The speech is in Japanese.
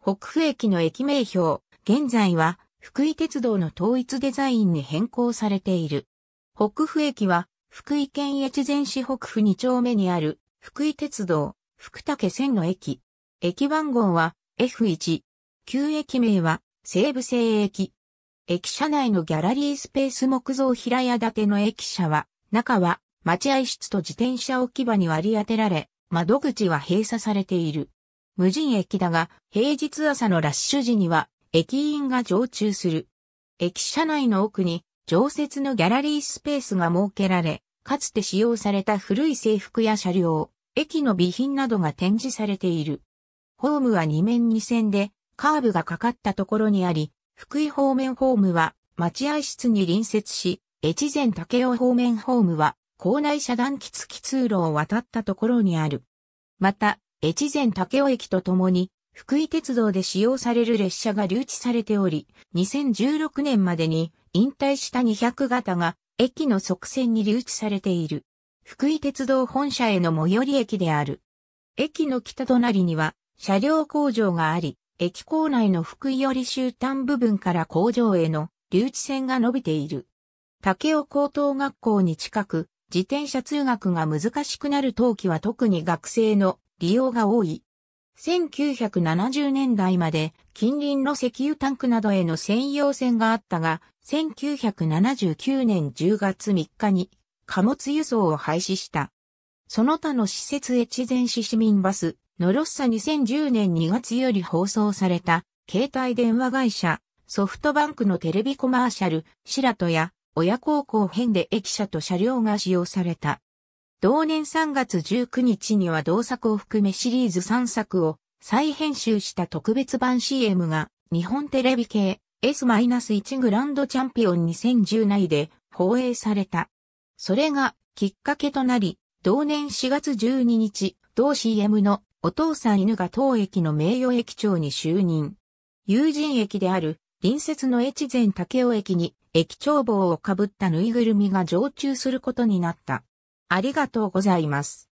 北府駅の駅名標、現在は福井鉄道の統一デザインに変更されている。北府駅は福井県越前市北府2丁目にある福井鉄道福武線の駅。駅番号は F1。旧駅名は西武西駅。駅舎内のギャラリースペース木造平屋建ての駅舎は、中は待合室と自転車置き場に割り当てられ、窓口は閉鎖されている。無人駅だが、平日朝のラッシュ時には、駅員が常駐する。駅舎内の奥に、常設のギャラリースペースが設けられ、かつて使用された古い制服や車両、駅の備品などが展示されている。ホームは2面2線で、カーブがかかったところにあり、福井方面ホームは待合室に隣接し、越前竹雄方面ホームは、校内遮断機付き通路を渡ったところにある。また、越前竹尾駅とともに、福井鉄道で使用される列車が留置されており、2016年までに引退した200型が駅の側線に留置されている。福井鉄道本社への最寄り駅である。駅の北隣には車両工場があり、駅構内の福井より終端部分から工場への留置線が伸びている。竹尾高等学校に近く、自転車通学が難しくなる冬季は特に学生の利用が多い。1970年代まで近隣の石油タンクなどへの専用船があったが、1979年10月3日に貨物輸送を廃止した。その他の施設越前市市民バス、ノロッサ2010年2月より放送された、携帯電話会社、ソフトバンクのテレビコマーシャル、シラトや、親孝行編で駅舎と車両が使用された。同年3月19日には同作を含めシリーズ3作を再編集した特別版 CM が日本テレビ系 S-1 グランドチャンピオン2010内で放映された。それがきっかけとなり、同年4月12日、同 CM のお父さん犬が当駅の名誉駅長に就任。友人駅である隣接の越前竹尾駅に駅長帽をかぶったぬいぐるみが常駐することになった。ありがとうございます。